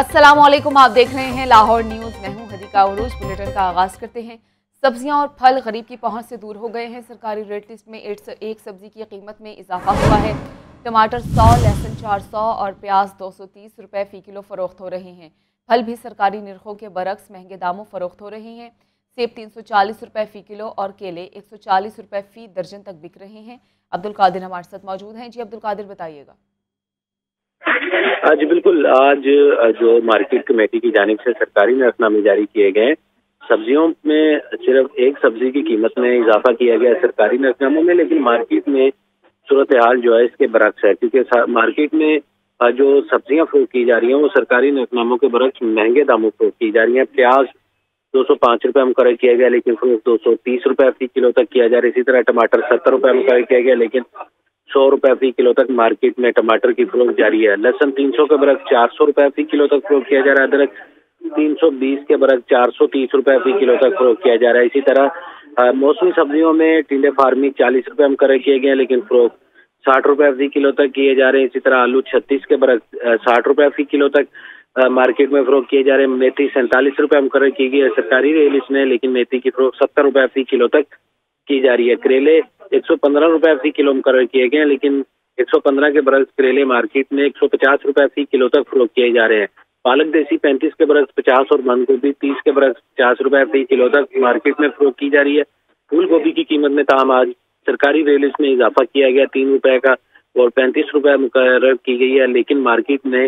असलम आप देख रहे हैं लाहौर न्यूज़ मैं हूं हदीका उरूज बुलेटिन का आगाज़ करते हैं सब्जियां और फल गरीब की पहुंच से दूर हो गए हैं सरकारी रेट लिस्ट में एक सब्जी की कीमत में इजाफा हुआ है टमाटर 100, लहसुन 400 और प्याज 230 रुपए फ़ी किलो फ़रोख्त हो रहे हैं फल भी सरकारी नरखों के बरक्स महंगे दामों फ़रोख्त हो रहे हैं सेब चालीस रुपए फ़ी किलो और केले चालीस रुपए फ़ी दर्जन तक बिक रहे हैं अब्दुल कादिर हमारे साथ मौजूद हैं जी अब्दुल कादिर बताइएगा आज बिल्कुल आज जो मार्केट कमेटी की जानब से सरकारी नरफनामे जारी किए गए सब्जियों में सिर्फ एक सब्जी की कीमत में इजाफा किया गया सरकारी नरफनामों में लेकिन मार्केट में सूरत हाल जो है इसके बरक्स है क्योंकि मार्केट में जो सब्जियां फ्रोक की जा रही हैं वो सरकारी नरफनामों के बरक्स महंगे दामों फ्रोक की जा रही हैं प्याज दो सौ पाँच रुपये मुकर किया गया लेकिन फ्रोक दो सौ तीस रुपये प्रति किलो तक किया जा रहा है इसी तरह टमाटर सत्तर रुपये मुकर किया गया लेकिन सौ रुपए फी किलो तक मार्केट में टमाटर की फरोख जारी है लहसन तीन सौ के बरक चार सौ रुपए फी किलो तक फ्रोक किया जा रहा है अदरक तीन सौ बीस के बरक चार सौ तीस रुपए फी किलो तक फ्रोक किया जा रहा है इसी तरह मौसमी सब्जियों में टिंडे फार्मिंग चालीस रुपए हम कर किए गए हैं लेकिन फ्रोक साठ रुपए फी किलो तक किए जा रहे हैं इसी तरह आलू छत्तीस के बरक साठ रुपए फी किलो तक मार्केट में फ्रोक किए जा रहे हैं मेथी सैंतालीस रुपए हम कर की गई है सरकारी रेल इसमें लेकिन मेथी की फरोख सत्तर रुपए फी किलो तक की जा रही है करेले एक सौ पंद्रह रुपए किलो मुकर किए गए हैं लेकिन एक सौ पंद्रह के बरस करेले मार्केट में एक सौ पचास रुपए किलो तक फरोख किए जा रहे हैं पालक देसी पैंतीस के बरस पचास और बंद गोभी तीस के बरस पचास रुपए फी किलो तक मार्केट में फरोख की जा रही है फूल गोभी की कीमत में काम आज सरकारी रेल इसमें इजाफा किया गया तीन रुपए का और पैंतीस रुपए मुकर की गई है लेकिन मार्केट में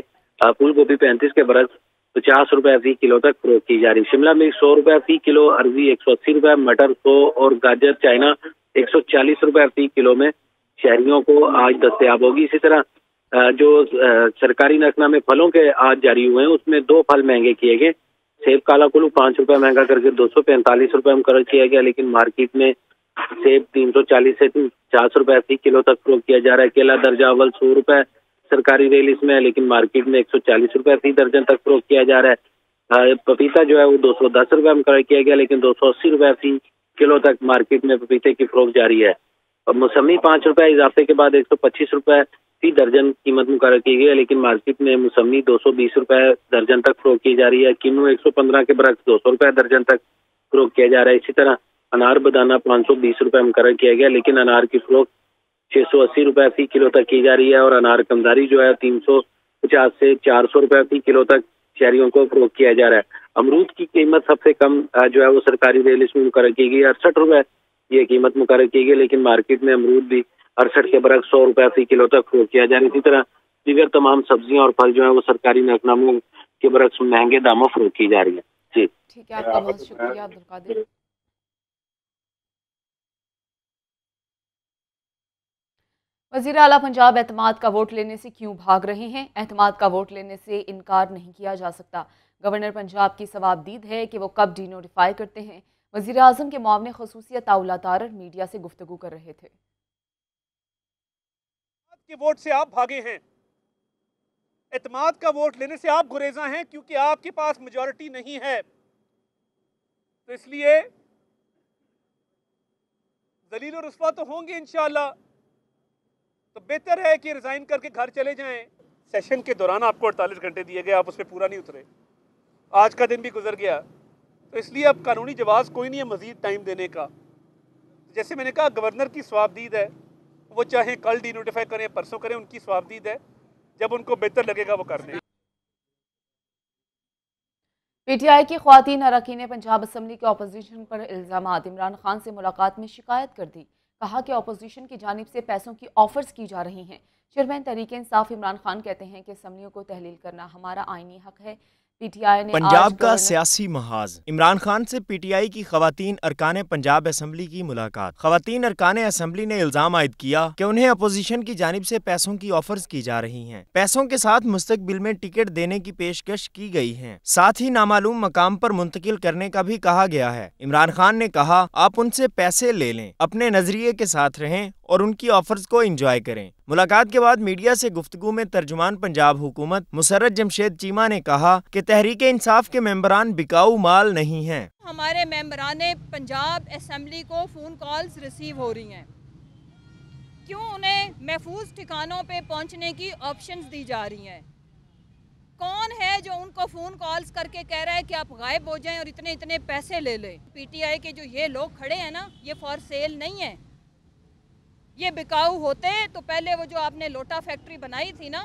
फूल गोभी पैंतीस के बरस पचास रुपए फी किलो तक फरोख की जा रही शिमला मिर्च सौ रुपए फी किलो अर्जी एक सौ अस्सी रुपए मटर सौ और गाजर चाइना एक सौ चालीस रुपए फी किलो में शहरियों को आज दस्तियाब होगी इसी तरह जो सरकारी नकना में फलों के आज जारी हुए हैं उसमें दो फल महंगे किए गए सेब काला कुल्लू पांच रुपए महंगा करके दो सौ पैंतालीस रुपए में कर किया गया लेकिन मार्केट में सेब तीन सौ चालीस से चार सौ रुपए फी किलो तक फरोख किया जा रहा है केला दर्जा अवल सौ रुपए सरकारी रेल इसमें है लेकिन मार्केट में एक सौ चालीस रुपये फी दर्जन तक फ्रोक किया जा रहा है पपीता जो है वो दो सौ दस रुपये में क्रय किया गया लेकिन दो सौ अस्सी रुपये फी किलो तक मार्केट में पपीते की फ्रोक जारी है और मौसमी पाँच रुपये इजाफे के बाद एक सौ पच्चीस रुपये फी दर्जन कीमत मुकर की गई है लेकिन मार्केट में मौसमी दो सौ बीस रुपये दर्जन तक फ्रोक की जा रही है किन्नू एक सौ पंद्रह के बरक्स दो सौ रुपये दर्जन तक फ्रोक किया जा रहा है इसी तरह अनार बदाना पाँच सौ बीस रुपये में मुकर किया गया लेकिन अनार की फ्रोक छह सौ अस्सी रुपए फी किलो तक की जा रही है और अनार कमदारी जो है तीन सौ पचास से चार सौ रुपए फी किलो तक शहरियों को फरोख किया जा रहा है अमरूद की कीमत सबसे कम जो है वो सरकारी रेल इसमें मुकर की गई अड़सठ रुपए ये कीमत मुकर की गई लेकिन मार्केट में अमरूद भी अड़सठ के बरक सौ रुपए फी किलो तक फ्रोक किया जा रहा है इसी तरह दीगर तमाम सब्जियां और फल जो है वो सरकारी नाकनामों के बरक्स महंगे दामों फरोख की जा रही है जी ठीक है आपका बहुत शुक्रिया वजीर अला पंजाब अहतमाद का वोट लेने से क्यों भाग रहे हैं अहतमाद का वोट लेने से इनकार नहीं किया जा सकता गवर्नर पंजाब की सवाबदीद है कि वो कब डीनोटिफाई करते हैं वजीर अजम के मामले खसूसियत ताउला तारर मीडिया से गुफ्तु कर रहे थे के वोट से आप भागे हैं एतमाद का वोट लेने से आप गुरेजा हैं क्योंकि आपके पास मेजोरिटी नहीं है तो इसलिए दलील और रसवा तो होंगे इनशाला तो बेहतर है कि रिज़ाइन करके घर चले जाएं सेशन के दौरान आपको अड़तालीस घंटे दिए गए आप उस पर पूरा नहीं उतरे आज का दिन भी गुजर गया तो इसलिए अब कानूनी जवाब कोई नहीं है मज़ीद टाइम देने का जैसे मैंने कहा गवर्नर की स्वाबदीद है वो चाहे कल डी नोटिफाई करें परसों करें उनकी स्वाबदीद है जब उनको बेहतर लगेगा वो कर दें पीटीआई की खातन ने पंजाब असम्बली के अपोजिशन पर इल्ज़ाम इमरान खान से मुलाकात में शिकायत कर दी कहा कि अपोजिशन की जानब से पैसों की ऑफर्स की जा रही हैं चेयरमैन तहरीक इंसाफ इमरान खान कहते हैं कि असम्बलियों को तहलील करना हमारा आइनी हक है पीटीआई ने पंजाब का सियासी महाज इमरान खान से पीटीआई की खातन अरकान पंजाब असम्बली की मुलाकात खातन अरकान असम्बली ने इल्जाम आयद किया कि उन्हें अपोजिशन की जानब से पैसों की ऑफर्स की जा रही हैं पैसों के साथ मुस्तबिल में टिकट देने की पेशकश की गई है साथ ही नामालूम मकाम पर मुंतकिल करने का भी कहा गया है इमरान खान ने कहा आप उनसे पैसे ले लें अपने नजरिए के साथ रहें और उनकी ऑफर्स को एंजॉय करें मुलाकात के बाद मीडिया से गुफ्तु में तर्जुमान पंजाब हुकूमत मुसरत जमशेद चीमा ने कहा कि तहरीक इंसाफ के मेम्बरान बिकाऊ माल नहीं है हमारे मेम्बरान पंजाब असम्बली को फ़ोन कॉल्स रिसीव हो रही हैं क्यों उन्हें महफूज ठिकानों पे पहुँचने की ऑप्शन दी जा रही हैं कौन है जो उनको फ़ोन कॉल्स करके कह रहा है कि आप गायब हो जाएं और इतने इतने पैसे ले लें पीटीआई के जो ये लोग खड़े हैं ना ये फॉर सेल नहीं है ये बिकाऊ होते तो पहले वो जो आपने लोटा फैक्ट्री बनाई थी ना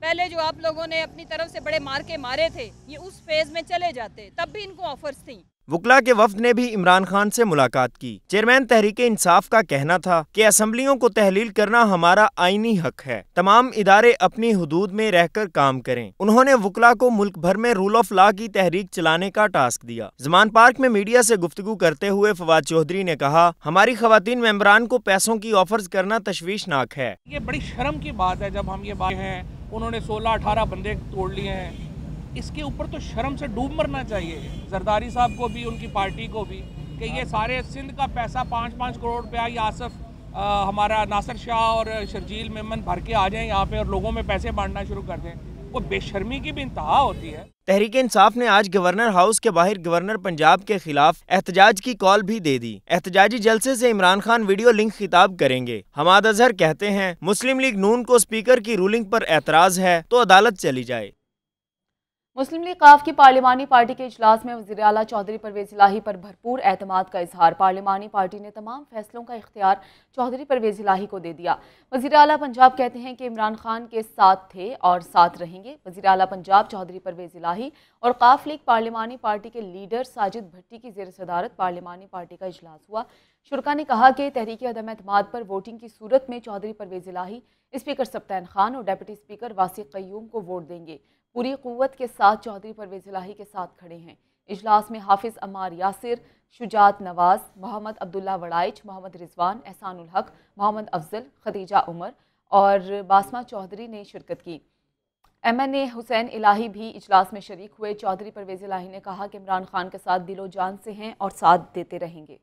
पहले जो आप लोगों ने अपनी तरफ से बड़े मार के मारे थे ये उस फेज़ में चले जाते तब भी इनको ऑफर्स थी वकला के वफद ने भी इमरान खान से मुलाकात की चेयरमैन तहरीक इंसाफ का कहना था कि असम्बलियों को तहलील करना हमारा आईनी हक है तमाम इदारे अपनी हदूद में रहकर काम करें उन्होंने वकला को मुल्क भर में रूल ऑफ लॉ की तहरीक चलाने का टास्क दिया जमान पार्क में मीडिया से गुफ्तु करते हुए फवाद चौधरी ने कहा हमारी खातन मेम्बरान को पैसों की ऑफर्स करना तशवीशनाक है ये बड़ी शर्म की बात है जब हम ये बात है उन्होंने सोलह अठारह बंदे तोड़ लिए हैं इसके ऊपर तो शर्म से डूब मरना चाहिए जरदारी साहब को भी उनकी पार्टी को भी कि ये हाँ। सारे सिंध का पैसा पाँच पाँच करोड़ रुपया या आसफ हमारा नासर शाह और शर्जील मेमन भर के आ जाएं यहाँ पे और लोगों में पैसे बांटना शुरू कर दें वो बेशर्मी की भी इंतहा होती है तहरीक इंसाफ ने आज गवर्नर हाउस के बाहर गवर्नर पंजाब के खिलाफ एहतजाज की कॉल भी दे दी एहतजाजी जलसे से इमरान खान वीडियो लिंक खिताब करेंगे हमाद अजहर कहते हैं मुस्लिम लीग नून को स्पीकर की रूलिंग पर एतराज है तो अदालत चली जाए मुस्लिम लीग काफ की पार्लिमानी पार्टी के इजलास में वजी अला चौधरी परवेज लाही पर भरपूर अहतमाद का इजहार पार्लिमानी पार्टी ने तमाम फैसलों का इख्तियार चौधरी परवेज लाही को दे दिया वजी अला पंजाब कहते हैं कि इमरान खान के साथ थे और साथ रहेंगे वजी अला पंजाब चौधरी परवेज लाही और काफ लीग पार्लिमानी पार्टी के लीडर साजिद भट्टी की जेर सदारत पार्लिमानी पार्टी का इजलास हुआ शुरा ने कहा कि तहरीक अदम अतमाद पर वोटिंग की सूरत में चौधरी परवेज लाही स्पीकर सप्तान खान और डेप्टी स्पीकर वासी क्यूम को वोट देंगे पूरी क़वत के साथ चौधरी परवेज लाही के साथ खड़े हैं इजलास में हाफिज़ अमार यासिर शुजात नवाज़ मोहम्मद अब्दुल्ला वड़ाइच मोहम्मद रिजवान एहसानुल हक मोहम्मद अफजल खदीजा उमर और बासमा चौधरी ने शिरकत की एम एन एसैन हुसैन इलाही भी इजलास में शरीक हुए चौधरी परवेज़ इलाही ने कहा कि इमरान खान के साथ दिलो जान से हैं और साथ देते रहेंगे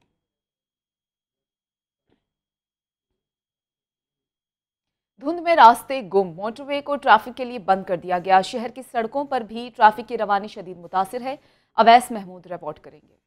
धुंध में रास्ते गुम मोटरवे को ट्रैफिक के लिए बंद कर दिया गया शहर की सड़कों पर भी ट्रैफिक की रवानी शदीद मुतासर है अवैस महमूद रिपोर्ट करेंगे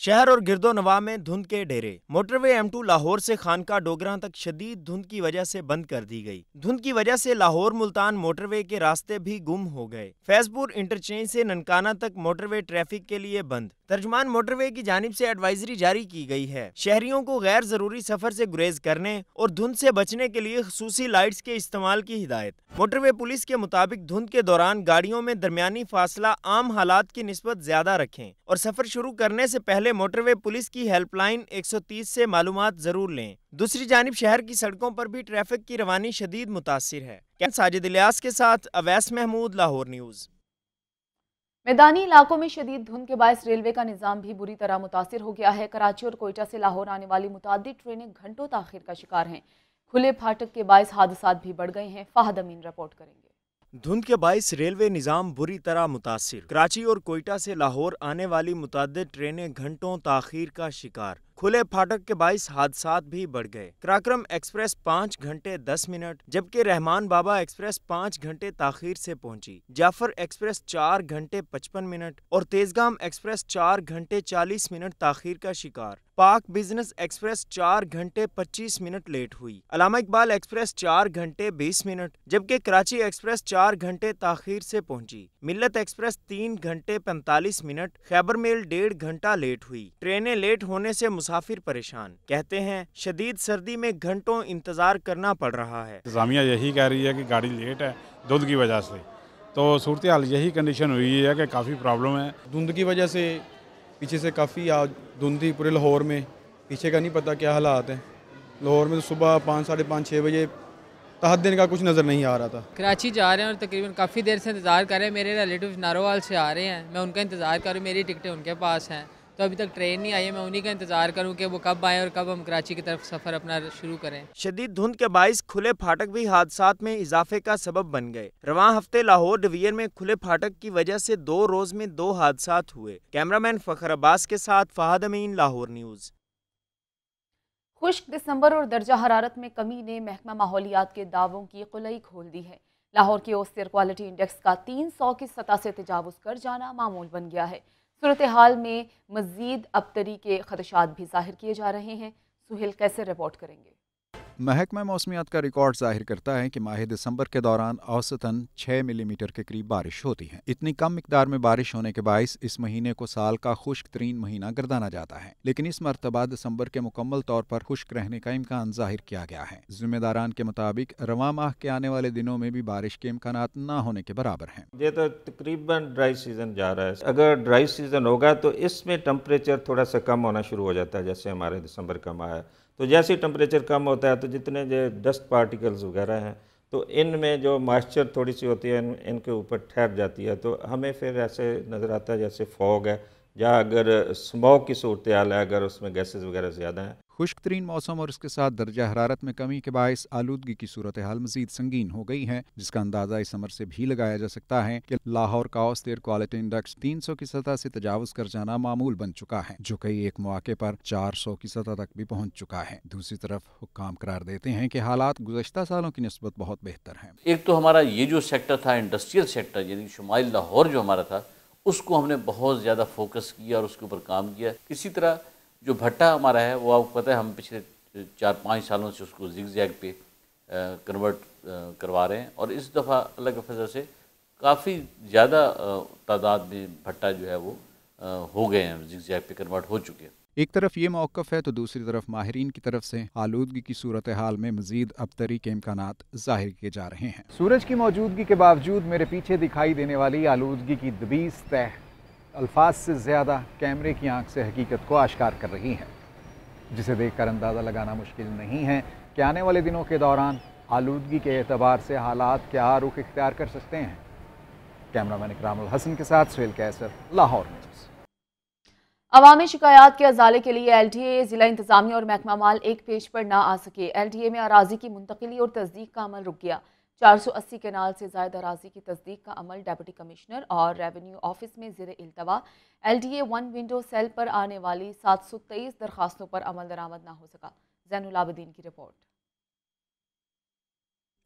शहर और गिरदोनवा में धुंध के ढेरे मोटरवे एम टू लाहौर से खानका डोगरा तक शदीद धुंध की वजह से बंद कर दी गई धुंध की वजह से लाहौर मुल्तान मोटरवे के रास्ते भी गुम हो गए फैजपुर इंटरचेंज से ननकाना तक मोटरवे ट्रैफिक के लिए बंद तर्जमान मोटरवे की जानब से एडवाइजरी जारी की गई है शहरियों को गैर जरूरी सफर से गुरेज करने और धुंध से बचने के लिए खसूसी लाइट्स के इस्तेमाल की हिदायत मोटरवे पुलिस के मुताबिक धुंध के दौरान गाड़ियों में दरमियानी फासला आम हालात की नस्बत ज्यादा रखें और सफर शुरू करने से पहले मामले मोटरवे पुलिस की हेल्पलाइन 130 से मालूम जरूर लें दूसरी जानब शहर की सड़कों पर भी ट्रैफिक की रवानी शदीद मुतासर है साजिद इलियास के साथ अवैस महमूद लाहौर न्यूज़ मैदानी इलाकों में शदीद धुंध के बायस रेलवे का निज़ाम भी बुरी तरह मुतासर हो गया है कराची और कोयटा से लाहौर आने वाली मुतद ट्रेनें घंटों तखिर का शिकार हैं खुले फाटक के बायस हादसा भी बढ़ गए हैं फाहद अमीन रिपोर्ट करेंगे धुंध के बाईस रेलवे निज़ाम बुरी तरह मुतासर कराची और कोयटा से लाहौर आने वाली मुतद ट्रेनें घंटों तखिर का शिकार खुले फाटक के बाईस हादसा भी बढ़ गए कराक्रम एक्सप्रेस पाँच घंटे दस मिनट जबकि रहमान बाबा एक्सप्रेस पाँच घंटे तखिर से पहुंची जाफर एक्सप्रेस चार घंटे पचपन मिनट और तेजगाम एक्सप्रेस चार घंटे चालीस मिनट तखिर का शिकार पाक बिजनेस एक्सप्रेस चार घंटे पच्चीस मिनट लेट हुई अलामा इकबाल एक्सप्रेस चार घंटे बीस मिनट जबकि कराची एक्सप्रेस चार घंटे ताखिर से पहुंची मिलत एक्सप्रेस तीन घंटे पैंतालीस मिनट खैबर मेल डेढ़ घंटा लेट हुई ट्रेनें लेट होने से मुसाफिर परेशान कहते हैं शदीद सर्दी में घंटों इंतजार करना पड़ रहा है इंतजामिया यही कह रही है की गाड़ी लेट है दुध की वजह से तो सूरत हाल यही कंडीशन हुई है कि काफ़ी प्रॉब्लम है धुंध की वजह से पीछे से काफ़ी आज धुंध थी पूरे लाहौर में पीछे का नहीं पता क्या हालात हैं लाहौर में तो सुबह पाँच साढ़े पाँच छः बजे दिन का कुछ नज़र नहीं आ रहा था कराची जा रहे हैं और तकरीबन काफ़ी देर से इंतज़ार कर रहे हैं मेरे रिलेटिव नारोवाल से आ रहे हैं मैं उनका इंतज़ार कर रही हूँ मेरी टिकटें उनके पास हैं तो अभी तक ट्रेन नहीं आई है मैं उन्हीं का इंतजार करूं कि वो कब आए और कब हम कराची की तरफ सफर अपना शुरू करें शदीद धुंध के बाईस खुले फाटक भी हादसा में इजाफे का सबब बन गए रवा हफ्ते लाहौर डिवीजन में खुले फाटक की वजह ऐसी दो रोज में दो हादसा हुए कैमरामैन फखर अब्बास के साथ फहद अमीन लाहौर न्यूज़ खुश्क दिसंबर और दर्जा हरारत में कमी ने महकमा माहौलियात के दावों की कुलई खोल दी है लाहौर के ओस्तर क्वालिटी इंडेक्स का तीन सौ की सतह से तजावज़ कर जाना मामूल बन गया है सूरत हाल में मज़ीद अबतरी के खदशात भी जाहिर किए जा रहे हैं सुहेल कैसे रिपोर्ट करेंगे महकमा मौसमियात का रिकॉर्ड जाहिर करता है कि माह दिसंबर के दौरान औसतन 6 मिलीमीटर के करीब बारिश होती है इतनी कम मकदार में बारिश होने के बायस इस महीने को साल का खुश्क तरीन महीना गर्दाना जाता है लेकिन इस मरतबा दिसंबर के मुकम्मल तौर पर खुश्क रहने का इम्कान जाहिर किया गया है जिम्मेदारान के मुताबिक रवा माह के आने वाले दिनों में भी बारिश के इम्कान न होने के बराबर है ये तो तकरीबन ड्राई सीजन जा रहा है अगर ड्राई सीजन होगा तो इसमें टेम्परेचर थोड़ा सा कम होना शुरू हो जाता है जैसे हमारे दिसंबर का माह है तो जैसे टेम्परेचर कम होता है तो जितने जो डस्ट पार्टिकल्स वगैरह हैं तो इनमें जो मॉइस्चर थोड़ी सी होती है इन इनके ऊपर ठहर जाती है तो हमें फिर ऐसे नज़र आता है जैसे फॉग है या अगर स्मोक की सूरत हाल है अगर उसमें गैसेस वगैरह ज़्यादा हैं खुश्क तरीन मौसम और इसके साथ दर्जा हरारत में कमी के बायस आलूदगी की सूरत हाल मजीद संगीन हो गई है जिसका अंदाजा इस समर से भी लगाया जा सकता है कि लाहौर का औसत एयर क्वालिटी इंडेक्स तीन सौ की सतह से तजावज कर जाना मामूल बन चुका है जो कई एक मौके पर चार सौ की सतह तक भी पहुँच चुका है दूसरी तरफ हुक्म करार देते हैं की हालात गुजशत सालों की नस्बत बहुत बेहतर है एक तो हमारा ये जो सेक्टर था इंडस्ट्रियल सेक्टर यानी शुमाल लाहौर जो हमारा था उसको हमने बहुत ज़्यादा फोकस किया और उसके ऊपर काम किया किसी तरह जो भट्टा हमारा है वो आपको पता है हम पिछले चार पाँच सालों से उसको जिग जैग पे कन्वर्ट करवा रहे हैं और इस दफ़ा अलग के फजल से काफ़ी ज़्यादा तादाद में भट्टा जो है वो हो गए हैं जिग जैग पे कन्वर्ट हो चुके हैं एक तरफ ये मौक़ है तो दूसरी तरफ माहरीन की तरफ से आलूदगी की सूरत हाल में मजीद अबतरी के इम्कान जाहिर किए जा रहे हैं सूरज की मौजूदगी के बावजूद मेरे पीछे दिखाई देने वाली आलूदगी की दबीस तय अल्फाज से ज़्यादा कैमरे की आंख से हकीकत को आश्कार कर रही हैं जिसे देखकर अंदाज़ा लगाना मुश्किल नहीं है कि आने वाले दिनों के दौरान आलूदगी के अतबार से हालात क्या रुख इख्तियार कर सकते हैं कैमरा मैन इकराम हसन के साथ सुहेल कैसर लाहौर में अवामी शिकायात के अजाले के लिए एल डी ए ज़िला इंतजामिया और महकमा माल एक पेज पर ना आ सके एल डी ए में अराजी की मुंतकली और तस्दीक का अमल रुक गया 480 कैनाल से जायद अराजी की तस्दीक का अमल डेप्टी कमिश्नर और रेवेन्यू ऑफिस में जेर अल्तवा L D A one window cell पर आने वाली 723 दरखास्तों पर अमल दरामद ना हो सका जैनलाबद्दीन की रिपोर्ट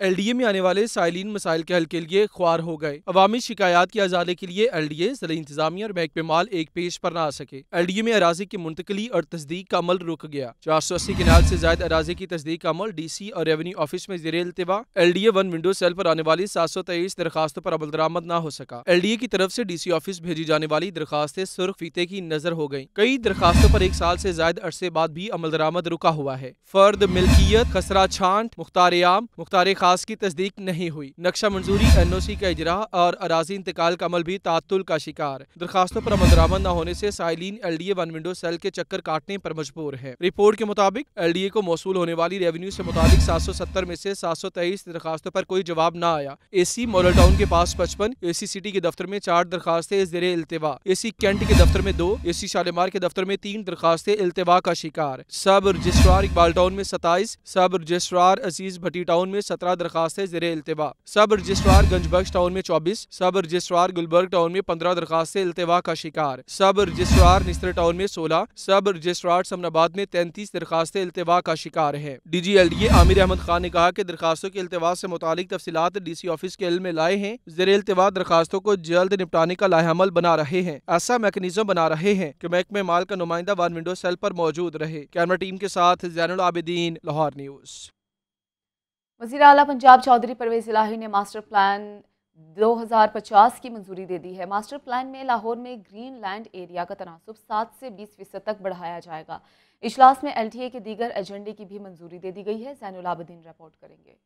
एल डी ए में आने वाले साइलिन मसाइल के हल के लिए ख्वार हो गए अवामी शिकायत के अजाले के लिए एल डी ए जिला इंतजामिया और महकमे माल एक पेश पर न आ सके एल डी ए में अराजी की मुंतकली और तस्दीक का अमल रुक गया चार सौ अस्सी किनाल ऐसी जायद अराजी की तस्दीक का अमल डी सी और रेवन्यू ऑफिस में जेर अल्तवा L D A one window cell पर आने वाली सात सौ तेईस दरखास्तों पर अमल दरामद न हो सका एल डी ए की तरफ ऐसी डी सी ऑफिस भेजी जाने वाली दरखास्तें सुर्ख फीते की नजर हो गयी कई दरखास्तों पर एक साल ऐसी जायद अरसे बाद भी अमल दरामद रुका हुआ है फर्द मिल्कियत खसरा छांट मुख्तार आम मुख्तार खास दरख्वास्त की तस्दीक नहीं हुई नक्शा मंजूरी एन ओ सी का इजरा और अराजी इंतकाल का अमल भी तातुल का शिकार दरखास्तों पर अमल दरामद न होने से साइलिन L D A one window cell के चक्कर काटने पर मजबूर है रिपोर्ट के मुताबिक एल डी ए को मौसू होने वाली रेवन्यू से मुताबिक सात सौ सत्तर में से सात सौ तेईस दरखास्तों पर कोई जवाब न आया ए सी मॉडल टाउन के पास पचपन ए सी सिटी के दफ्तर में चार दरखास्तें इस जेर इल्तवा ए सी कैंट के दफ्तर में दो ए सी शालेमार के दफ्तर में तीन दरखास्तें इल्तवा का शिकार सब रजिस्ट्रार इकबाल टाउन में सताईस सब रजिस्ट्रार अजीज भट्टी टाउन में सत्रह दरखास्त है जेर अल्तवा सब रजिस्ट्रार गंजबख्श टाउन में चौबीस सब रजिस्ट्रार गुलबर्ग टाउन में पंद्रह दरखास्त अल्तवा का शिकार सब रजिस्ट्रार निस्तर टाउन में सोलह सब रजिस्ट्रार समनाबाद में तैंतीस दरखास्त अल्तवा का शिकार है D G L D A Aamir Ahmed Khan ने कहा की दरखास्तों के अल्तवा से मुतालिक तफसीत डी सी ऑफिस के इलम में लाए हैं जेर अल्तवा दरखास्तों को जल्द निपटाने का लाहमल बना रहे हैं ऐसा मैकेनिज्म बना रहे हैं की महकमे माल का नुमाइंदा वन विंडो सेल पर मौजूद रहे कैमरा टीम के साथ जैन आबिदीन लाहौर न्यूज़ वजीर अला पंजाब चौधरी परवेज़ इलाही ने मास्टर प्लान 2050 की मंजूरी दे दी है मास्टर प्लान में लाहौर में ग्रीन लैंड एरिया का तनासब 7 से 20 फीसद तक बढ़ाया जाएगा इजलास में एलटीए के दीगर एजेंडे की भी मंजूरी दे दी गई है जैनलाबद्दीन रिपोर्ट करेंगे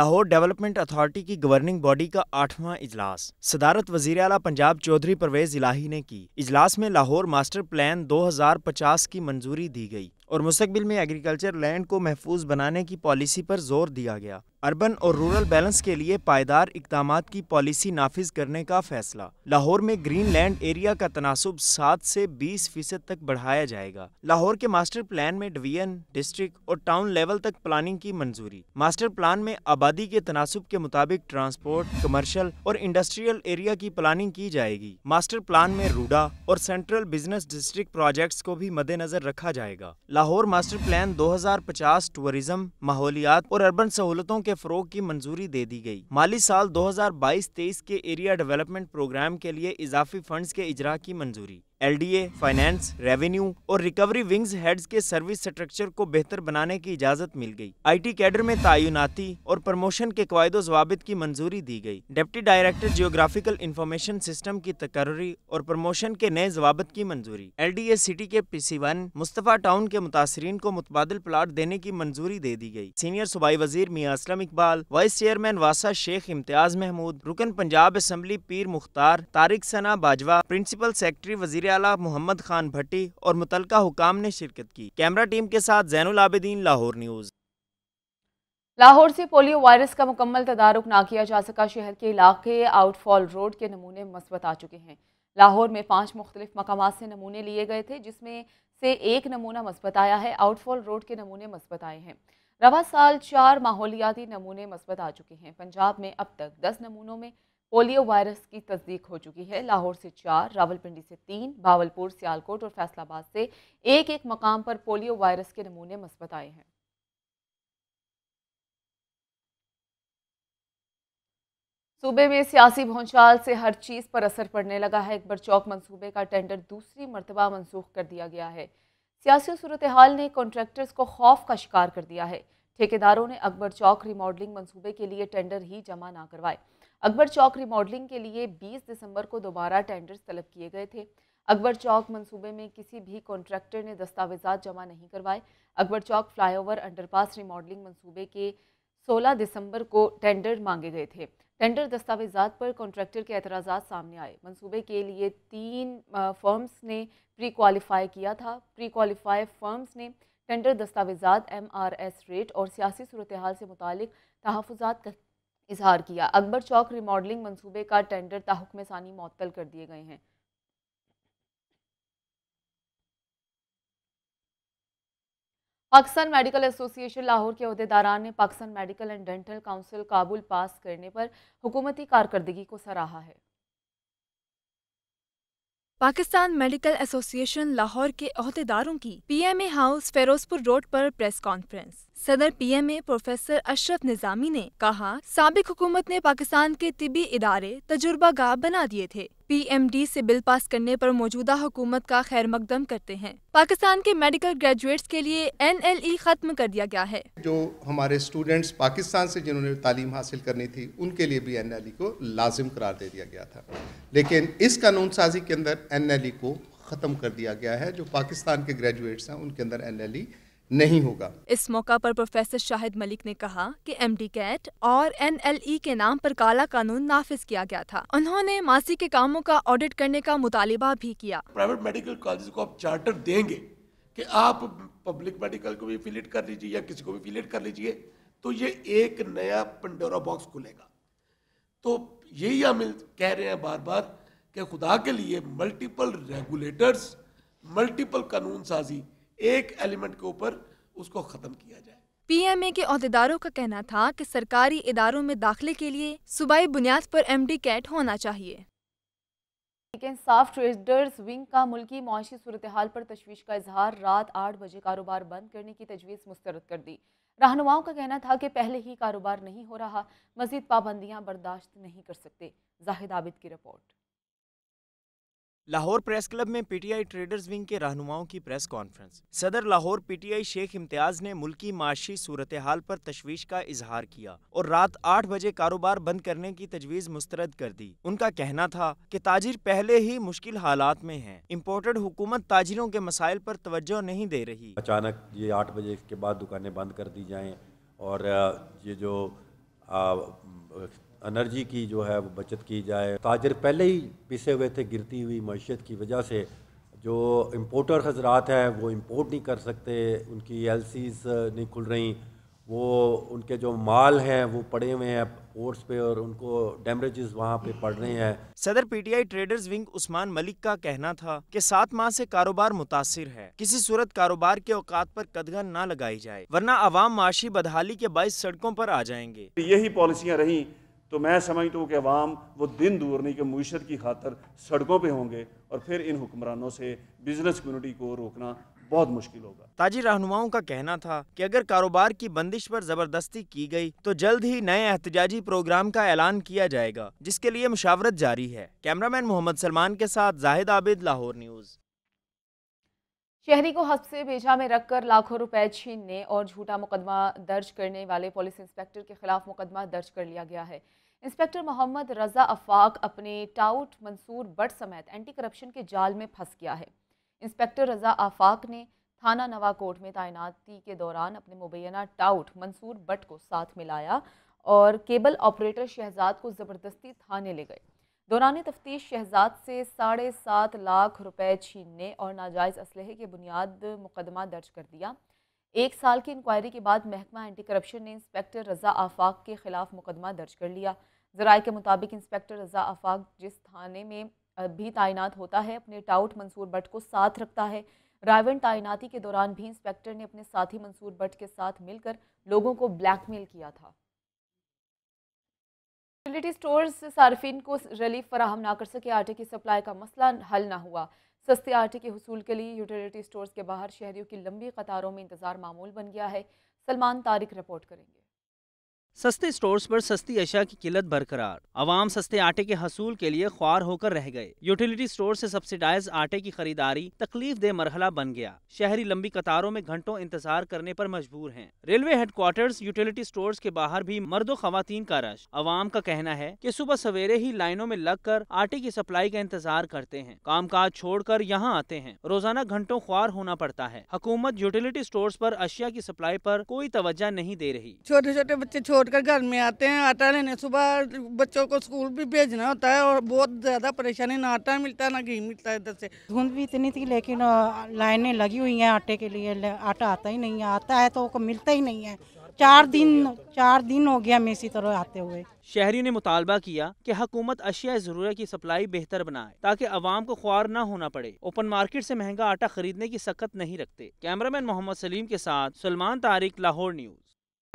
लाहौर डेवलपमेंट अथॉरिटी की गवर्निंग बॉडी का आठवां इजलास सदारत वजीर अला पंजाब चौधरी परवेज इलाही ने की इजलास में लाहौर मास्टर प्लान 2050 की मंजूरी दी गई और मुस्तबिल में एग्रीकल्चर लैंड को महफूज बनाने की पॉलिसी पर जोर दिया गया अर्बन और रूरल बैलेंस के लिए पायदार इकदाम की पॉलिसी नाफिज करने का फैसला लाहौर में ग्रीन लैंड एरिया का तनासब सात से बीस फीसद तक बढ़ाया जाएगा लाहौर के मास्टर प्लान में डिवीजन डिस्ट्रिक्ट और टाउन लेवल तक प्लानिंग की मंजूरी मास्टर प्लान में आबादी के तनासब के मुताबिक ट्रांसपोर्ट कमर्शल और इंडस्ट्रियल एरिया की प्लानिंग की जाएगी मास्टर प्लान में रूडा और सेंट्रल बिजनेस डिस्ट्रिक्ट प्रोजेक्ट को भी मद्देनजर रखा जाएगा लाहौर मास्टर प्लान पचास टूरिज्म माहौलियात और अर्बन सहूलतों के फरोग की मंजूरी दे दी गयी माली साल दो हजार बाईस तेईस के एरिया डेवलपमेंट प्रोग्राम के लिए इजाफी फंड के इजरा की मंजूरी एलडीए, फाइनेंस रेवेन्यू और रिकवरी विंग्स हेड्स के सर्विस स्ट्रक्चर को बेहतर बनाने की इजाजत मिल गई। आईटी कैडर में तयनती और प्रमोशन के कवायद जवाबित की मंजूरी दी गई। Deputy director geographical information system की तकर्री और प्रमोशन के नए जवाब की मंजूरी एल सिटी के पीसी वन मुस्तफ़ा टाउन के मुतासरीन को मुतबादल प्लाट देने की मंजूरी दे दी गई। सीनियर सूबाई वजीर मियाँ असलम इकबाल वाइस चेयरमैन वासा शेख इम्तियाज महमूद रुकन Punjab assembly Pir Mukhtar Tariq Sana Bajwa principal secretary वजीर वजीर अला मोहम्मद खान भट्टी और मुतलका हुकाम ने शिरकत की कैमरा टीम के साथ जैनुल आबिदीन लाहौर न्यूज़ लाहौर से पोलियो वायरस का मुकम्मल तदारक ना किया जा सका शहर के इलाके आउटफॉल रोड के नमूने मस्बत आ चुके हैं लाहौर में पाँच मुख्तलिफ मकाम से नमूने लिए गए थे जिसमें से एक नमूना मस्बत आया है आउटफॉल रोड के नमूने मस्बत आए हैं रवा साल चार माहौलियाती नमूने मस्बत आ चुके हैं पंजाब में अब तक दस नमूनों में पोलियो वायरस की तस्दीक हो चुकी है लाहौर से चार रावलपिंडी से तीन बावलपुर सियालकोट और फैसलाबाद से एक एक मकाम पर पोलियो वायरस के नमूने मस्बत आए हैं सूबे में सियासी भौचाल से हर चीज़ पर असर पड़ने लगा है अकबर चौक मंसूबे का टेंडर दूसरी मरतबा मनसूख कर दिया गया है सियासी सूरत हाल ने कॉन्ट्रैक्टर्स को खौफ का शिकार कर दिया है ठेकेदारों ने अकबर चौक रिमॉडलिंग मनसूबे के लिए टेंडर ही जमा ना करवाए अकबर चौक रिमॉडलिंग के लिए 20 दिसंबर को दोबारा टेंडर्स तलब किए गए थे अकबर चौक मंसूबे में किसी भी कॉन्ट्रैक्टर ने दस्तावेजात जमा नहीं करवाए Akbar Chowk flyover underpass remodeling मंसूबे के 16 दिसंबर को टेंडर मांगे गए थे टेंडर दस्तावेजात पर कॉन्ट्रैक्टर के एतराज़ सामने आए मंसूबे के लिए तीन फर्म्स ने प्री क्वालिफाई किया था प्री क्वालिफाई फर्म्स ने टेंडर दस्तावेजात एम आर एस रेट और सियासी सूरत हाल से मुतल तहफ़ात इजहार किया अकबर चौक रिमॉडलिंग मंसूबे का टेंडर ताहुक में सानी मअतल कर दिए गए हैं पाकिस्तान मेडिकल एसोसिएशन लाहौर के अहदेदारान ने Pakistan medical and dental council काबुल पास करने पर हुकूमती कारकर्दगी को सराहा है पाकिस्तान मेडिकल एसोसिएशन लाहौर के अहदेदारों की पीएमए हाउस फेरोजपुर रोड पर प्रेस कॉन्फ्रेंस सदर पीएमए प्रोफेसर अशरफ निजामी ने कहा सबक हुकूमत ने पाकिस्तान के तिबी इदारे तजुर्बागाह बना दिए थे पीएमडी से बिल पास करने पर मौजूदा हुकूमत का खैर मकदम करते हैं पाकिस्तान के मेडिकल ग्रेजुएट्स के लिए एनएलई खत्म कर दिया गया है जो हमारे स्टूडेंट्स पाकिस्तान से जिन्होंने तालीम हासिल करनी थी उनके लिए भी ई को लाजिम करार दे दिया गया था लेकिन इस कानून साजी के अंदर ई को ख़त्म कर दिया गया है जो पाकिस्तान के ग्रेजुएट्स हैं उनके अंदर ई नहीं होगा इस मौका पर प्रोफेसर शाहिद मलिक ने कहा कि एम कैट और एन e के नाम पर काला कानून नाफिज किया गया था उन्होंने मासी के कामों का ऑडिट करने का मुतालबा भी किया प्राइवेट मेडिकल कॉलेज को आप चार्टर देंगे कि आप पब्लिक मेडिकल को भी फिलेट कर लीजिए या किसी को भी फिलेट कर लीजिए तो ये एक नया पंडोरा बॉक्स खुलेगा तो यही हम कह रहे हैं बार बार कि खुदा के लिए मल्टीपल रेगुलेटर्स मल्टीपल कानून साजी एक एलिमेंट के ऊपर उसको ख़त्म किया जाए पीएमए के अहदेदारों का कहना था कि सरकारी इदारों में दाखिले के लिए सूबाई बुनियाद पर एमडी कैट होना चाहिए लेकिन साफ ट्रेडर्स विंग का मुल्की मुआशी सूरत हाल पर तशवीश का इजहार रात आठ बजे कारोबार बंद करने की तजवीज़ मुस्तरद कर दी रहनुमाओं का कहना था कि पहले ही कारोबार नहीं हो रहा मजीद पाबंदियाँ बर्दाश्त नहीं कर सकते जाहिद आबिद की रिपोर्ट लाहौर प्रेस क्लब में पीटीआई ट्रेडर्स विंग के रहनुमाओं की प्रेस कॉन्फ्रेंस सदर लाहौर पीटीआई शेख इम्तियाज ने मुल्की माशी सूरत हाल पर तशवीश का इजहार किया और रात आठ बजे कारोबार बंद करने की तजवीज़ मुस्तरद कर दी उनका कहना था कि ताजिर पहले ही मुश्किल हालात में हैं इम्पोर्टेड हुकूमत ताजिरों के मसाइल पर तवज्जो नहीं दे रही अचानक ये आठ बजे के बाद दुकानें बंद कर दी जाएँ और ये जो एनर्जी की जो है वो बचत की जाए ताजर पहले ही पिसे हुए थे गिरती हुई मीशत की वजह से जो इम्पोर्टर हजरात हैं वो इम्पोर्ट नहीं कर सकते उनकी एल नहीं खुल रही वो उनके जो माल हैं वो पड़े हुए हैं पोर्ट्स पे और उनको डैमरेजेस वहाँ पे पड़ रहे हैं सदर PTI traders wing Usman Malik का कहना था कि सात माह से कारोबार मुतासर है किसी सूरत कारोबार के औकात पर कदगन ना लगाई जाए वरना आवाम माशी बदहाली के बाईस सड़कों पर आ जाएंगे यही पॉलिसियाँ रही तो मैं समझता तो हूँ कि अवाम वो दिन दूर नहीं कि मीशत की खातर सड़कों पर होंगे और फिर इन हुक्मरानों से बिजनेस कम्यूनिटी को रोकना बहुत मुश्किल होगा ताजी रहनुमाओं का कहना था कि अगर कारोबार की बंदिश पर जबरदस्ती की गई तो जल्द ही नए एहतजाजी प्रोग्राम का ऐलान किया जाएगा जिसके लिए मुशावरत जारी है कैमरामैन मोहम्मद सलमान के साथ जाहिद आबिद लाहौर न्यूज़ शहरी को से बेजा में रखकर लाखों रुपए छीनने और झूठा मुकदमा दर्ज करने वाले पुलिस इंस्पेक्टर के खिलाफ मुकदमा दर्ज कर लिया गया है इंस्पेक्टर मोहम्मद रजा अफाक अपने टाउट मंसूर बट समेत एंटी करप्शन के जाल में फंस गया है इंस्पेक्टर रजा आफाक ने थाना नवाकोट में तैनाती के दौरान अपने मुबैना टाउट मंसूर बट को साथ मिलाया और केबल ऑपरेटर शहजाद को ज़बरदस्ती थाने ले गए दौरान तफ्तीश शहजाद से साढ़े सात लाख रुपए छीनने और नाजायज़ इसलहे के बुनियाद मुकदमा दर्ज कर दिया एक साल की इंक्वायरी के बाद महकमा एंटी करप्शन ने इंस्पेक्टर रजा आफाक के ख़िलाफ़ मुकदमा दर्ज कर लिया जराये के मुताबिक इंस्पेक्टर रजा आफाक जिस थाने में भी तैनात होता है अपने टाउट मंसूर भट्ट को साथ रखता है रायवन तैनाती के दौरान भी इंस्पेक्टर ने अपने साथी मंसूर भट्ट के साथ मिलकर लोगों को ब्लैकमेल किया था यूटिलिटी स्टोर्स सार्फिन को रिलीफ फराहम ना कर सके आटे की सप्लाई का मसला हल ना हुआ सस्ते आटे के हसूल के लिए यूटिलिटी स्टोर्स के बाहर शहरियों की लंबी कतारों में इंतज़ार मामूल बन गया है सलमान तारिक रिपोर्ट करेंगे सस्ते स्टोर्स पर सस्ती अशा की किल्लत बरकरार अवाम सस्ते आटे के हसूल के लिए ख्वार होकर रह गए यूटिलिटी स्टोर से सब्सिडाइज आटे की खरीदारी तकलीफ दे मरहला बन गया शहरी लंबी कतारों में घंटों इंतजार करने पर मजबूर हैं रेलवे हेडक्वार्टर्स यूटिलिटी स्टोर के बाहर भी मर्दो खातन का रश आवाम का कहना है की सुबह सवेरे ही लाइनों में लग कर आटे की सप्लाई का इंतजार करते हैं काम काज छोड़ कर यहाँ आते हैं रोजाना घंटों ख्वार होना पड़ता है हुकूमत यूटिलिटी स्टोर आरोप अशिया की सप्लाई आरोप कोई तवज्जा नहीं दे रही छोटे छोटे बच्चे छोटे छोड़कर घर में आते हैं आटा लेने सुबह बच्चों को स्कूल भी भेजना होता है और बहुत ज़्यादा परेशानी ना आटा मिलता है ना घी मिलता है इधर से धुंध भी इतनी थी लेकिन लाइनें लगी हुई हैं आटे के लिए आटा आता ही नहीं है आता है तो मिलता ही नहीं है चार दिन चार दिन हो गया मैं इसी तरह आते हुए शहरी ने मुतालबा किया कि हकूमत अशिया ज़रूरत की सप्लाई बेहतर बनाए ताकि अवाम को ख्वार न होना पड़े ओपन मार्केट से महंगा आटा खरीदने की सकत नहीं रखते कैमरामैन मोहम्मद सलीम के साथ सलमान तारिक लाहौर न्यूज़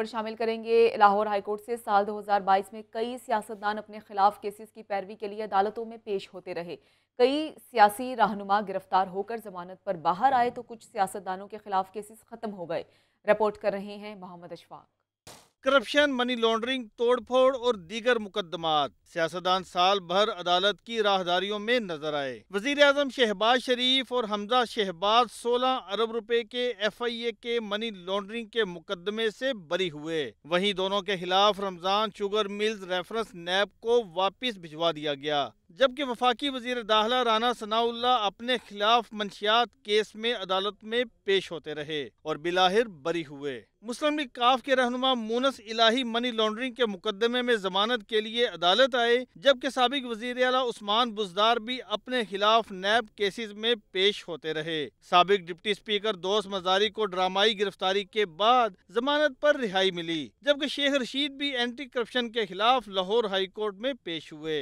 पर शामिल करेंगे लाहौर हाईकोर्ट से साल 2022 में कई सियासतदान अपने खिलाफ केसेस की पैरवी के लिए अदालतों में पेश होते रहे कई सियासी रहनुमा गिरफ्तार होकर जमानत पर बाहर आए तो कुछ सियासतदानों के खिलाफ केसेस खत्म हो गए रिपोर्ट कर रहे हैं Mohammad Ashfaq corruption money laundering तोड़फोड़ और दीगर मुकदमात सियासतदान साल भर अदालत की राहदारियों में नजर आए वजीर अजम शहबाज शरीफ और हमजा शहबाज सोलह अरब रुपए के एफ आई ए के मनी लॉन्ड्रिंग के मुकदमे से बरी हुए वहीं दोनों के खिलाफ Ramzan sugar mills reference NAB को वापस भिजवा दिया गया जबकि वफाकी वजीर दाखिला राना सनाउल्ला अपने खिलाफ मंशियात केस में अदालत में पेश होते रहे और बिलाहिर बरी हुए मुस्लिम लीग काफ के रहनुमा मोनस इलाही मनी लॉन्ड्रिंग के मुकदमे में जमानत के लिए अदालत आए जबकि सबक वजीर अला उस्मान बुजदार भी अपने खिलाफ नैब केसेस में पेश होते रहे सबक डिप्टी स्पीकर दोस्त मजारी को ड्रामाई गिरफ्तारी के बाद जमानत पर रिहाई मिली जबकि शेख रशीद भी एंटी करप्शन के खिलाफ लाहौर हाई कोर्ट में पेश हुए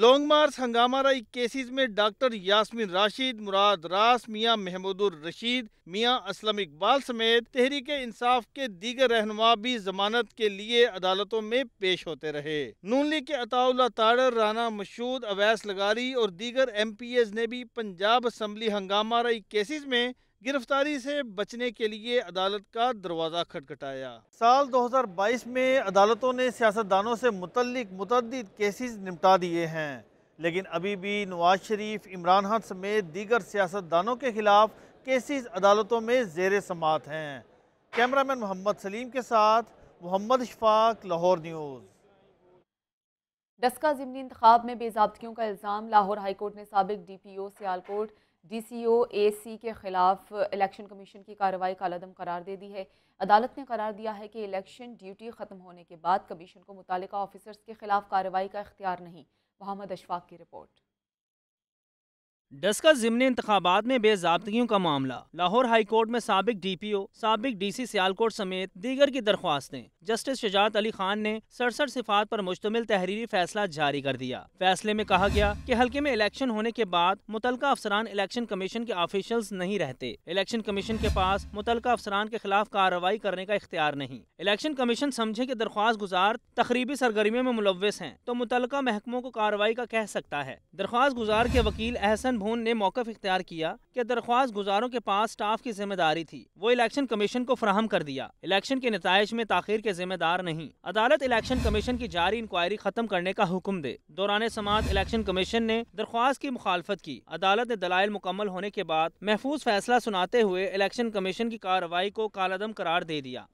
लॉन्ग मार्च हंगामा राई केसेस में डॉक्टर यास्मीन राशिद मुराद रास मियाँ महमूदुर रशीद मियाँ असलम इकबाल समेत तहरीक इंसाफ के दीगर रहनुमा भी जमानत के लिए अदालतों में पेश होते रहे नून लीग के अताउल्ला ताड़र राना मशहूद अवैस लगारी और दीगर एम पी एज ने भी पंजाब असम्बली हंगामा राई केसेज में गिरफ्तारी से बचने के लिए अदालत का दरवाज़ा खटखटाया साल 2022 में अदालतों ने सियासतदानों से मुतल मतद केसेस निपटा दिए हैं लेकिन अभी भी नवाज शरीफ इमरान खान समेत दीगर सियासतदानों के खिलाफ केसेस अदालतों में जेर समात हैं कैमरामैन मोहम्मद सलीम के साथ मोहम्मद शफाक लाहौर न्यूज़ डस्का ज़मनी इंतबाब में बेजाबतियों का इल्ज़ाम लाहौर हाईकोर्ट ने सबक D P O Sialkot D C O A C के ख़िलाफ़ इलेक्शन कमीशन की कार्रवाई कालादम करार दे दी है अदालत ने करार दिया है कि इलेक्शन ड्यूटी ख़त्म होने के बाद कमीशन को मुतल ऑफिसर्स के ख़िलाफ़ कार्रवाई का इख्तियार नहीं मोहम्मद अशफाक की रिपोर्ट डस्का जिमनी इंतबात में बेजाबतगियों का मामला लाहौर हाई कोर्ट में सबक डी पी ओ सबक डी सी सियालकोट समेत दीगर की दरख्वास्तें जस्टिस शजात अली खान ने सड़सठ सिफात पर मुश्तमिल तहरीरी फैसला जारी कर दिया फैसले में कहा गया कि हल्के में इलेक्शन होने के बाद मुतल अफसरान इलेक्शन कमीशन के ऑफिशल्स नहीं रहते इलेक्शन कमीशन के पास मुतल अफसरान के खिलाफ कार्रवाई करने का इख्तियार नहीं इलेक्शन कमीशन समझे की दरख्वास्त गुजार तकरीबी सरगर्मियों में मुलवस है तो मुतल महकमों को कार्रवाई का कह सकता है दरख्वास्त गुजार के वकील एहसन भून ने मौकफ इख्तियार किया कि दरख्वास्त गुजारों के पास स्टाफ की जिम्मेदारी थी वो इलेक्शन कमीशन को फ्राहम कर दिया इलेक्शन के नतज में ताखिर के जिम्मेदार नहीं अदालत इलेक्शन कमीशन की जारी इंक्वायरी खत्म करने का हुक्म दे दौरान समाज इलेक्शन कमीशन ने दरख्वास्त की मुखालफत की अदालत ने दलाइल मुकम्मल होने के बाद महफूज फैसला सुनाते हुए इलेक्शन कमीशन की कार्रवाई को कालादम करार दे दिया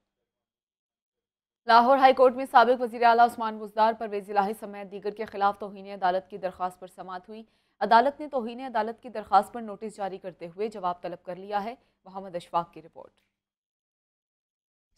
लाहौर हाई कोर्ट में सबक वजी अला उस्मान परवेज लाही समेत दीगर के खिलाफ तोहनी अदालत की दरख्वास्त पर समात हुई अदालत ने तोहन अदालत की दरख्वास्त पर नोटिस जारी करते हुए जवाब तलब कर लिया है मोहम्मद अशफाक की रिपोर्ट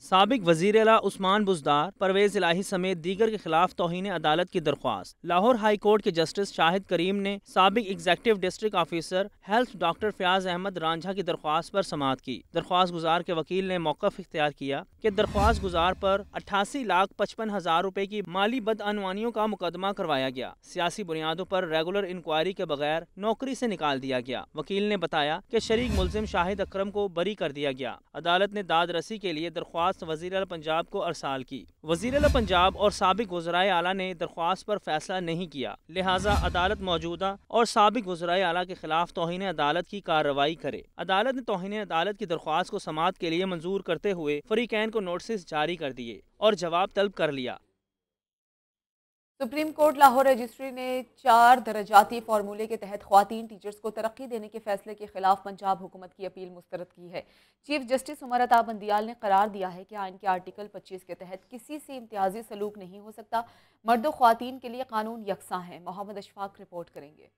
सबक वजीर अला उस्मान बुजदार परवेज इलाही समेत दीगर के खिलाफ तोहन अदालत की दरख्वास्त लाहौर हाई कोर्ट के जस्टिस शाहिद करीम ने सबक executive district officer health doctor Fayyaz Ahmad Ranjha की दरख्वास्त पर समात की दरख्वास्त गुजार के वकील ने मौकफ इख्तियार किया कि दरख्वास्त गुजार पर अट्ठासी लाख पचपन हजार रुपए की माली बदअनवानियों का मुकदमा करवाया गया सियासी बुनियादों पर रेगुलर इंक्वायरी के बगैर नौकरी से निकाल दिया गया वकील ने बताया कि शरीक मुलजिम शाहिद अक्रम को बरी कर दिया गया अदालत ने दाद रसी के लिए दरख्वास्त दरख्वास्त वजीर पंजाब को अरसाल की वजीर पंजाब और सबक वजरा अला ने दरख्वास्त पर फैसला नहीं किया लिहाजा अदालत मौजूदा और सबक वजरा अला के खिलाफ तोहन अदालत की कार्रवाई करे अदालत ने तोहन अदालत की दरख्वास्त को समात के लिए मंजूर करते हुए फरीकैन को नोटिस जारी कर दिए और जवाब तलब कर लिया सुप्रीम कोर्ट लाहौर रजिस्ट्री ने चार दर्जाती फार्मूले के तहत खातन टीचर्स को तरक्की देने के फैसले के खिलाफ पंजाब हुकूमत की अपील मुस्तरद की है चीफ जस्टिस उमर अताब बंदियाल ने करार दिया है कि आइन के आर्टिकल 25 के तहत किसी से इम्तियाजी सलूक नहीं हो सकता मर्द खुवान के लिए कानून यकसा हैं मोहम्मद अशफाक रिपोर्ट करेंगे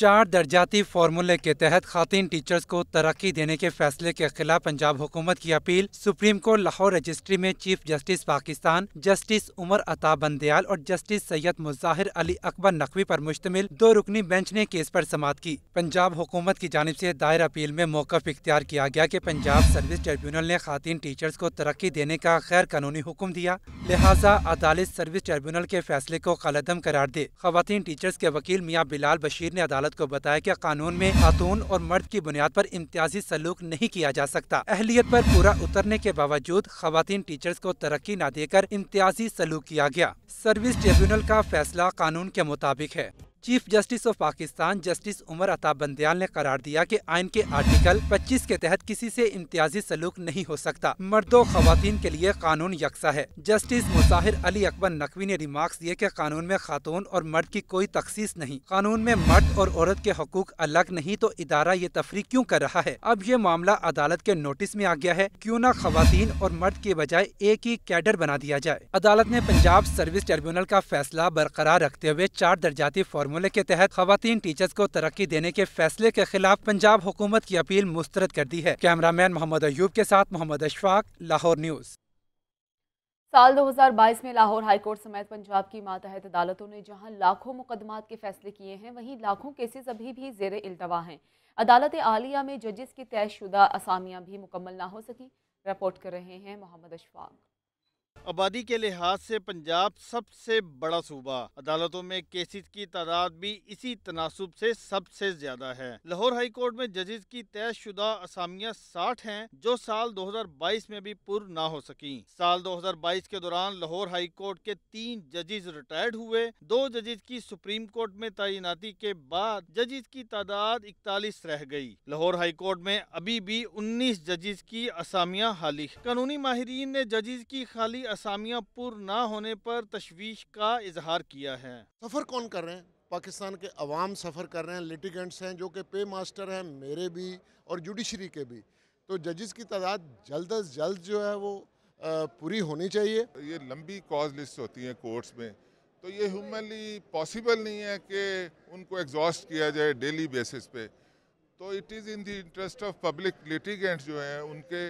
चार दर्जाती फार्मूले के तहत खातिन टीचर्स को तरक्की देने के फैसले के खिलाफ पंजाब हुकूमत की appeal supreme court Lahore registry में chief justice Pakistan justice Umar Ata Bandial और जस्टिस सैयद मुजाहिर अली अकबर नकवी पर मुश्तमिल दो रुकनी बेंच ने केस पर समात की पंजाब हुकूमत की जानब से दायर अपील में मौकफ इख्तियार किया गया कि पंजाब सर्विस ट्रिब्यूनल ने खातन टीचर्स को तरक्की देने का गैर कानूनी हुक्म दिया लिहाजा अदालत सर्विस ट्रिब्यूनल के फैसले को कलदम करार दे खातन टीचर्स के वकील मियाँ बिलाल बशीर ने अदालत अदालत को बताया कि कानून में खातून और मर्द की बुनियाद पर इम्तियाजी सलूक नहीं किया जा सकता अहलियत पर पूरा उतरने के बावजूद खातन टीचर्स को तरक्की न देकर इम्तियाजी सलूक किया गया सर्विस ट्रिब्यूनल का फैसला कानून के मुताबिक है chief justice of Pakistan justice Umar Ata Bandial ने करार दिया कि आयन के आर्टिकल 25 के तहत किसी से इम्तियाजी सलूक नहीं हो सकता मर्दों खातन के लिए कानून यकसा है जस्टिस मुसाहिर अली अकबर नकवी ने रिमार्क्स दिए कि कानून में खातून और मर्द की कोई तखसीस नहीं कानून में मर्द और औरत के हकूक अलग नहीं तो इदारा ये तफरी क्यूँ कर रहा है अब ये मामला अदालत के नोटिस में आ गया है क्यूँ न खातन और मर्द के बजाय एक ही कैडर बना दिया जाए अदालत ने पंजाब सर्विस ट्रिब्यूनल का फैसला बरकरार रखते हुए चार दर्जाती फॉर्म फार्मूले के तहत खातन टीचर्स को तरक्की देने के फैसले के खिलाफ पंजाब हुकूमत की अपील मुस्तरद कर दी है कैमरा मैन मोहम्मद अयूब के साथ मोहम्मद अशफाक लाहौर न्यूज़ साल 2022 में लाहौर हाईकोर्ट समेत पंजाब की मातहत अदालतों ने जहां लाखों मुकदमात के फैसले किए हैं वहीं लाखों केसेस अभी भी जेर अल्तवा हैं अदालत आलिया में जजेस की तयशुदा असामियां भी मुकम्मल ना हो सकी रिपोर्ट कर रहे हैं मोहम्मद अशफाक आबादी के लिहाज से पंजाब सबसे बड़ा सूबा अदालतों में केसेस की तादाद भी इसी तनासब से सबसे ज्यादा है लाहौर हाई कोर्ट में जजेस की तयशुदा असामियाँ साठ हैं जो साल 2022 में भी पुर ना हो सकी साल 2022 के दौरान लाहौर हाई कोर्ट के तीन जजेस रिटायर्ड हुए दो जजेस की सुप्रीम कोर्ट में तैनाती के बाद जजेस की तादाद इकतालीस रह गयी लाहौर हाई कोर्ट में अभी भी उन्नीस जजेस की असामियाँ हाली कानूनी माहरीन ने जजेस की खाली असामिया पुर ना होने पर तशवीश का इजहार किया है सफ़र कौन कर रहे हैं पाकिस्तान के अवाम सफ़र कर रहे हैं लिटिगेंट्स हैं जो कि पे मास्टर हैं मेरे भी और जुडिशरी के भी तो जजेस की तादाद जल्द अज जल्द जो है वो पूरी होनी चाहिए ये लंबी कॉज लिस्ट होती है कोर्ट्स में तो ये ह्यूमनली पॉसिबल नहीं है कि उनको एग्जॉस्ट किया जाए डेली बेसिस पे तो it is in the interest of public litigants जो हैं उनके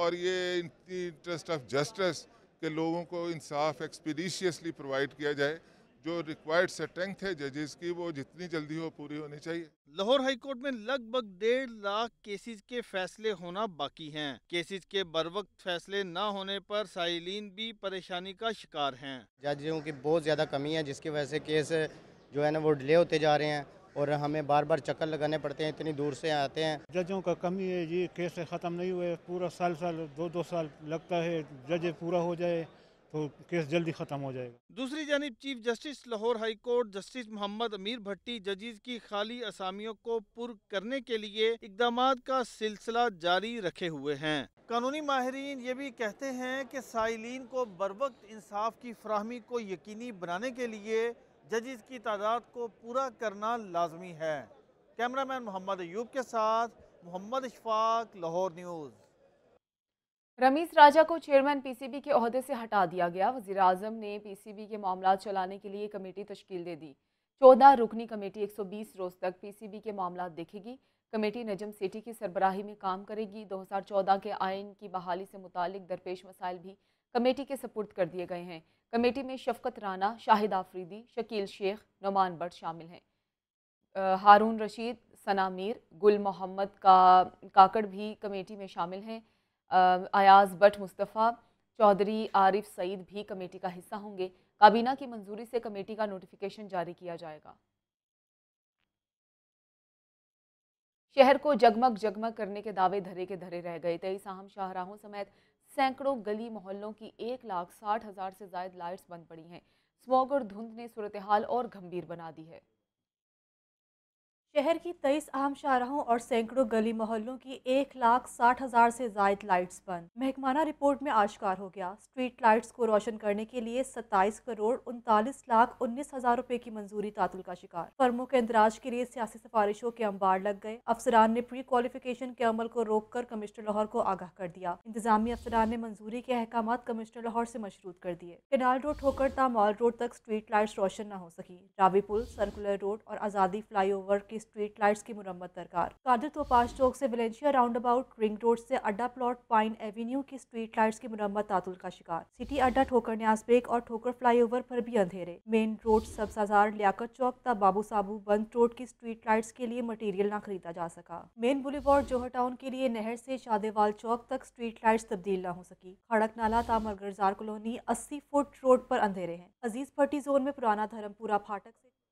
और ये इन इंटरेस्ट ऑफ जस्टिस कि लोगों को इंसाफ एक्सपीडिशियसली प्रोवाइड किया जाए जो रिक्वायर्ड स्ट्रेंथ है जजेस की वो जितनी जल्दी हो पूरी होनी चाहिए लाहौर हाईकोर्ट में लगभग डेढ़ लाख केसेस के फैसले होना बाकी हैं। केसेस के बर वक्त फैसले न होने पर साइलिन भी परेशानी का शिकार हैं। जजों की बहुत ज़्यादा कमी है जिसकी वजह से केस जो है ना वो डिले होते जा रहे हैं और हमें बार बार चक्कर लगाने पड़ते हैं इतनी दूर से आते हैं जजों का कमी है ये केस ख़त्म नहीं हुए पूरा साल साल दो दो साल लगता है जज पूरा हो जाए तो केस जल्दी ख़त्म हो जाएगा दूसरी जानब chief justice Lahore high court justice Mohammad Amir Bhatti जजेज की खाली असामियों को पुर करने के लिए इकदाम का सिलसिला जारी रखे हुए हैं कानूनी माहरीन ये भी कहते हैं कि साइलिन को बर वक्त इंसाफ की फ्राहमी को यकीनी बनाने के लिए जजिस की तादाद को पूरा करना लाजमी है कैमरामैन मोहम्मद अयूब के साथ मोहम्मद इशफाक लाहौर न्यूज़ रमीज राजा को चेयरमैन पीसीबी के अहदे से हटा दिया गया वजी अजम ने पीसीबी के मामला चलाने के लिए कमेटी तश्कील दे दी चौदह रुकनी कमेटी 120 रोज तक पीसीबी के मामला देखेगी कमेटी नजम सिटी की सरबराही में काम करेगी 2014 के आयन की बहाली से मुतल दरपेश मसाइल भी कमेटी के सपुर्द कर दिए गए हैं कमेटी में शफकत राना शाहिद आफरीदी शकील शेख नुमान बट शामिल हैं हारून रशीद सना मीर गुल मोहम्मद का काकड़ भी कमेटी में शामिल हैं अयाज बट मुस्तफ़ा चौधरी आरिफ सईद भी कमेटी का हिस्सा होंगे काबीना की मंजूरी से कमेटी का नोटिफिकेशन जारी किया जाएगा शहर को जगमग जगमग करने के दावे धरे के धरे रह गए तेईस अहम शाहराहों समेत सैकड़ों गली मोहल्लों की एक लाख साठ हज़ार से जायद लाइट्स बंद पड़ी हैं स्मॉग और धुंध ने सूरत हाल और गंभीर बना दी है शहर की तेईस अहम शाहराहों और सैकड़ों गली मोहल्लों की एक लाख साठ हज़ार से जायद लाइट्स बंद महकमाना रिपोर्ट में आश्कार हो गया स्ट्रीट लाइट्स को रोशन करने के लिए सत्ताईस करोड़ उनतालीस लाख उन्नीस हज़ार रुपए की मंजूरी तातुल का शिकार फर्मों के इंदराज के लिए सियासी सिफारिशों के अंबार लग गए अफसरान ने प्री क्वालिफिकेशन के अमल को रोक कर कमिश्नर लाहौर को आगाह कर दिया इंतजामी अफसरान ने मंजूरी के अहकाम कमिश्नर लाहौर से मशरूत कर दिए केनाल रोड होकर ता मॉल रोड तक स्ट्रीट लाइट्स रोशन न हो सकी रावी पुल सर्कुलर रोड और आज़ादी फ्लाई ओवर की की स्ट्रीट लाइट्स की मुरम्मत दरकार कादिर पास चौक से Valencia roundabout ring road से अड्डा प्लॉट पाइन एवेन्यू की स्ट्रीट लाइट्स की मुरम्मत तातुल का शिकार सिटी अड्डा ठोकर न्यास ब्रेक और ठोकर फ्लाई ओवर पर भी अंधेरे मेन रोड सब्जाजार लियाकत चौक तब बाबू साबू बंद रोड की स्ट्रीट लाइट्स के लिए मटेरियल न खरीदा जा सका मेन बुलेवार्ड जोहर टाउन के लिए नहर से शादेवाल चौक तक स्ट्रीट लाइट्स तब्दील न हो सकी खड़क नाला तामरगरजार कॉलोनी अस्सी फुट रोड पर अंधेरे हैं अजीज भट्टी जोन में पुराना धर्मपुरा फाटक से